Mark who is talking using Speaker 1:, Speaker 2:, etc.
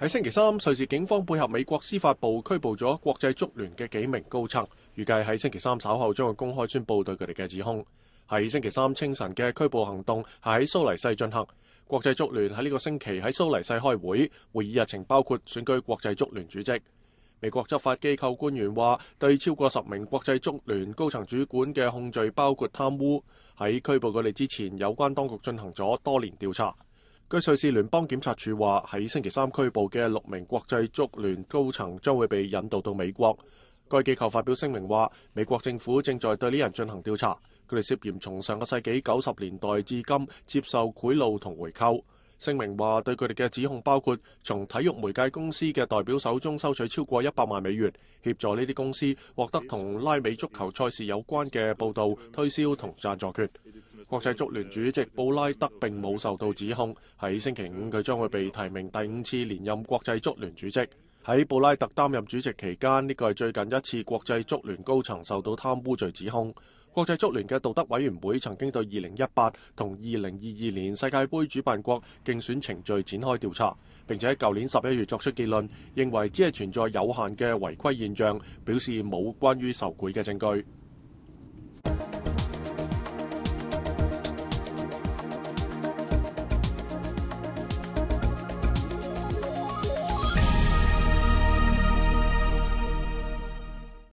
Speaker 1: 喺星期三，瑞士警方配合美国司法部拘捕咗国际足联嘅几名高层，预计喺星期三稍后将会公开宣布对佢哋嘅指控。喺星期三清晨嘅拘捕行动系喺苏黎世进行。国际足联喺呢个星期喺苏黎世开会，会议日程包括选举国际足联主席。美国执法机构官员话，对超过十名国际足联高层主管嘅控罪包括贪污。喺拘捕佢哋之前，有关当局进行咗多年调查。據瑞士聯邦检察處話，喺星期三拘捕嘅六名國際足聯高層將會被引渡到美國。該機構發表聲明話，美國政府正在對呢人進行調查，佢哋涉嫌從上個世紀九十年代至今接受賄賂同回扣。聲明話，對佢哋嘅指控包括從體育媒介公司嘅代表手中收取超過一百萬美元，協助呢啲公司獲得同拉美足球賽事有關嘅報導、推銷同贊助權。国际足联主席布拉特并冇受到指控。喺星期五，佢将会被提名第五次连任国际足联主席。喺布拉特担任主席期间，呢个系最近一次国际足联高层受到贪污罪指控。国际足联嘅道德委员会曾经对二零一八同二零二二年世界杯主办国竞选程序展开调查，并且喺旧年十一月作出结论，认为只系存在有限嘅违规现象，表示冇关于受贿嘅证据。